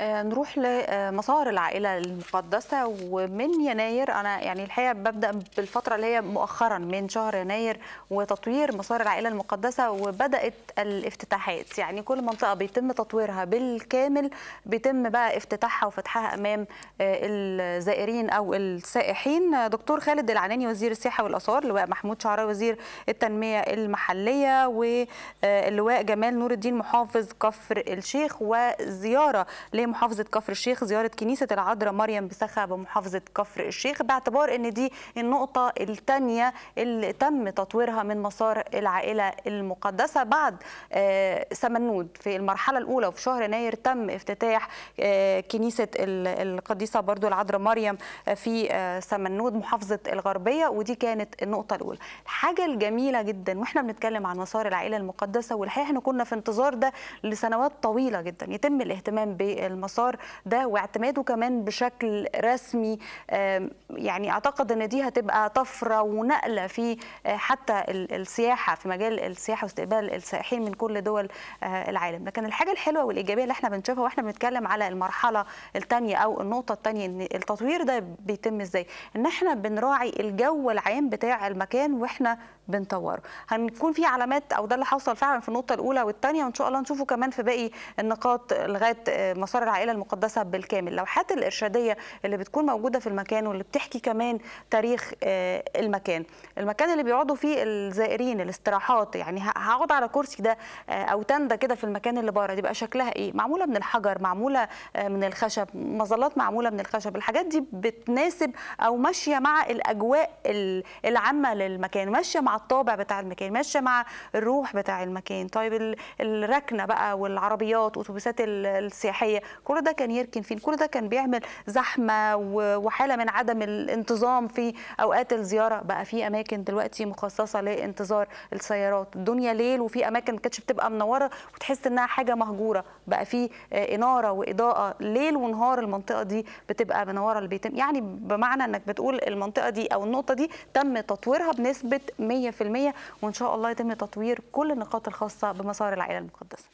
آه، نروح لمسار العائله المقدسه ومن يناير انا يعني الحقيقه ببدا بالفتره اللي هي مؤخرا من شهر يناير وتطوير مسار العائله المقدسه وبدات الافتتاحات يعني كل منطقه بيتم تطويرها بالكامل بيتم بقى افتتاحها وفتحها امام آه، الزائرين او السائحين دكتور خالد العناني وزير السياحه والاثار لواء محمود شعراوي وزير التنميه المحليه واللواء آه، جمال نور الدين محافظ كفر الشيخ وزياره الداخليه محافظه كفر الشيخ زياره كنيسه العذراء مريم بسخا بمحافظه كفر الشيخ باعتبار ان دي النقطه الثانيه اللي تم تطويرها من مسار العائله المقدسه بعد آه، سمنود في المرحله الاولى وفي شهر يناير تم افتتاح آه، كنيسه القديسه برضو العذراء مريم آه، في سمنود محافظه الغربيه ودي كانت النقطه الاولى الحاجه الجميله جدا واحنا بنتكلم عن مسار العائله المقدسه والحقيقه احنا كنا في انتظار ده لسنوات طويله جدا يتم الاهتمام بال المسار ده واعتماده كمان بشكل رسمي يعني اعتقد ان دي هتبقى طفره ونقله في آه، حتى السياحه في مجال السياحه واستقبال السائحين من كل دول آه، العالم لكن الحاجه الحلوه والايجابيه اللي احنا بنشوفها واحنا بنتكلم على المرحله الثانيه او النقطه الثانيه ان التطوير ده بيتم ازاي ان احنا بنراعي الجو العام بتاع المكان واحنا بنطوره هنكون في علامات او ده اللي حصل فعلا في النقطه الاولى والثانيه وان شاء الله نشوفه كمان في باقي النقاط لغايه آه، مسار افكار العائله المقدسه بالكامل اللوحات الارشاديه اللي بتكون موجوده في المكان واللي بتحكي كمان تاريخ آه، المكان المكان اللي بيقعدوا فيه الزائرين الاستراحات يعني هقعد على كرسي ده آه، او تندة كده في المكان اللي بره يبقى شكلها ايه معموله من الحجر معموله آه، من الخشب مظلات معموله من الخشب الحاجات دي بتناسب او ماشيه مع الاجواء العامه للمكان ماشيه مع الطابع بتاع المكان ماشيه مع الروح بتاع المكان طيب الركنه بقى والعربيات اتوبيسات السياحيه كل ده كان يركن فين كل ده كان بيعمل زحمه وحاله من عدم الانتظام في اوقات الزياره بقى في اماكن دلوقتي مخصصه لانتظار السيارات الدنيا ليل وفي اماكن ما كانتش بتبقى منوره وتحس انها حاجه مهجوره بقى في اناره واضاءه ليل ونهار المنطقه دي بتبقى منوره اللي بيتم يعني بمعنى انك بتقول المنطقه دي او النقطه دي تم تطويرها بنسبه 100% وان شاء الله يتم تطوير كل النقاط الخاصه بمسار العائله المقدسه